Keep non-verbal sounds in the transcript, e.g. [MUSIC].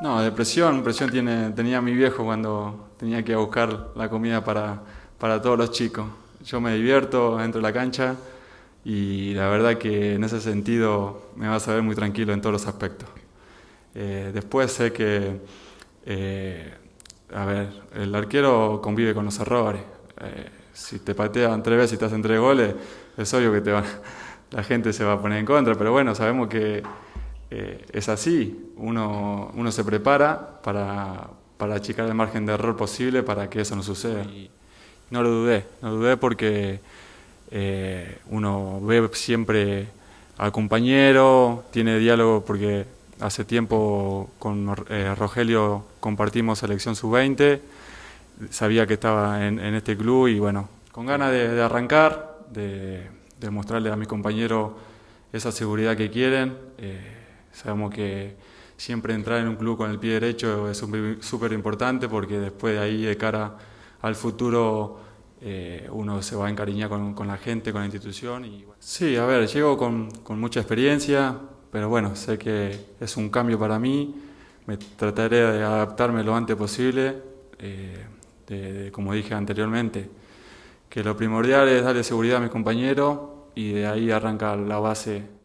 No, depresión, presión tiene, tenía mi viejo cuando tenía que buscar la comida para, para todos los chicos. Yo me divierto, dentro de la cancha y la verdad que en ese sentido me vas a ver muy tranquilo en todos los aspectos. Eh, después sé que, eh, a ver, el arquero convive con los errores. Eh, si te patean tres veces y te hacen tres goles, es obvio que [LAUGHS] la gente se va a poner en contra, pero bueno, sabemos que eh, es así, uno, uno se prepara para, para, achicar el margen de error posible para que eso no suceda. no lo dudé, no dudé porque eh, uno ve siempre al compañero, tiene diálogo porque hace tiempo con eh, Rogelio compartimos selección sub-20, sabía que estaba en, este club y bueno, con ganas de, arrancar, de, de, mostrarle a mis compañeros esa seguridad que quieren. Sabemos que siempre entrar en un club con el pie derecho es súper importante porque después de ahí, de cara al futuro, eh, uno se va a encariñar con, con, la gente, con la institución. Y, Sí, a ver, llego con, con mucha experiencia, pero bueno, sé que es un cambio para mí. Me trataré de adaptarme lo antes posible. Eh, como dije anteriormente, que lo primordial es darle seguridad a mis compañeros y de ahí arranca la base